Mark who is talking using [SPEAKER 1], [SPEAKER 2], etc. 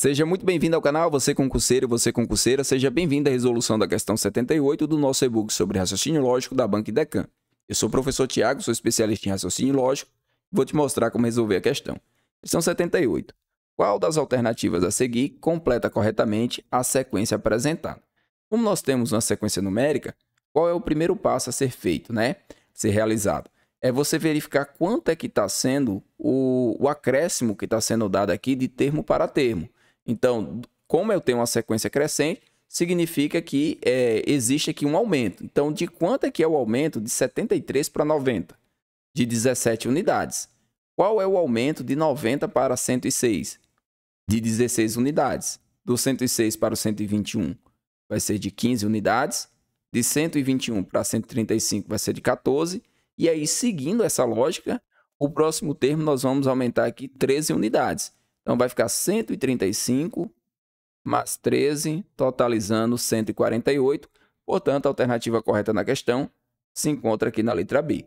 [SPEAKER 1] Seja muito bem-vindo ao canal, você concurseiro, você concurseira, seja bem-vindo à resolução da questão 78 do nosso e-book sobre raciocínio lógico da Banca Decan. Eu sou o professor Tiago, sou especialista em raciocínio lógico e vou te mostrar como resolver a questão. Questão 78. Qual das alternativas a seguir completa corretamente a sequência apresentada? Como nós temos uma sequência numérica, qual é o primeiro passo a ser feito, né? Ser realizado é você verificar quanto é que está sendo o, o acréscimo que está sendo dado aqui de termo para termo. Então, como eu tenho uma sequência crescente, significa que é, existe aqui um aumento. Então, de quanto é que é o aumento? De 73 para 90, de 17 unidades. Qual é o aumento de 90 para 106? De 16 unidades. Do 106 para o 121 vai ser de 15 unidades. De 121 para 135 vai ser de 14. E aí, seguindo essa lógica, o próximo termo nós vamos aumentar aqui 13 unidades. Então vai ficar 135 mais 13, totalizando 148. Portanto, a alternativa correta na questão se encontra aqui na letra B.